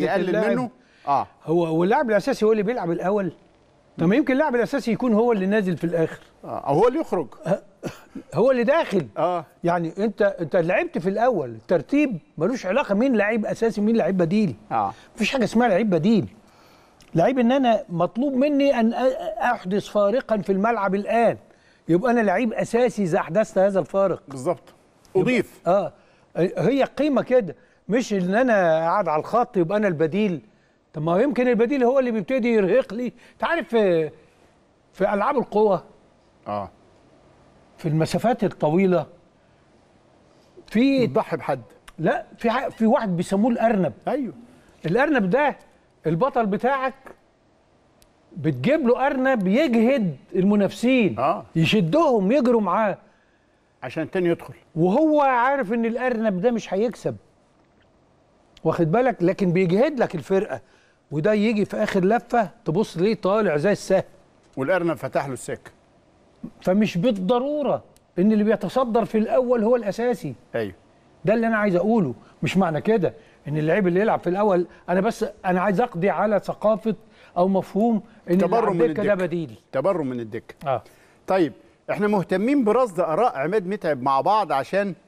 يقلل منه اه هو واللاعب الاساسي هو اللي بيلعب الاول طب ما يمكن اللاعب الاساسي يكون هو اللي نازل في الاخر اه او هو اللي يخرج هو اللي داخل اه يعني انت انت لعبت في الاول الترتيب ملوش علاقه مين لعيب اساسي مين لعيب بديل اه مفيش حاجه اسمها لعيب بديل لعيب ان انا مطلوب مني ان احدث فارقا في الملعب الان يبقى انا لعيب اساسي اذا احدثت هذا الفارق بالظبط اضيف اه هي قيمه كده مش ان انا قاعد على الخط يبقى انا البديل طب ما يمكن البديل هو اللي بيبتدي يرهق لي انت عارف في, آه، في العاب القوى اه في المسافات الطويله في بتضحي بحد لا في في واحد بيسموه الارنب ايوه الارنب ده البطل بتاعك بتجيب له ارنب يجهد المنافسين آه. يشدهم يجروا معاه عشان تاني يدخل وهو عارف ان الارنب ده مش هيكسب واخد بالك لكن بيجهد لك الفرقه وده يجي في اخر لفه تبص ليه طالع زي السهم والارنب فتح له السكه فمش بالضروره ان اللي بيتصدر في الاول هو الاساسي ايوه ده اللي انا عايز اقوله مش معنى كده ان اللعيب اللي يلعب في الاول انا بس انا عايز اقضي على ثقافه او مفهوم ان تبرم من الدكه ده بديل تبرم من الدكه اه طيب احنا مهتمين برصد اراء عماد متعب مع بعض عشان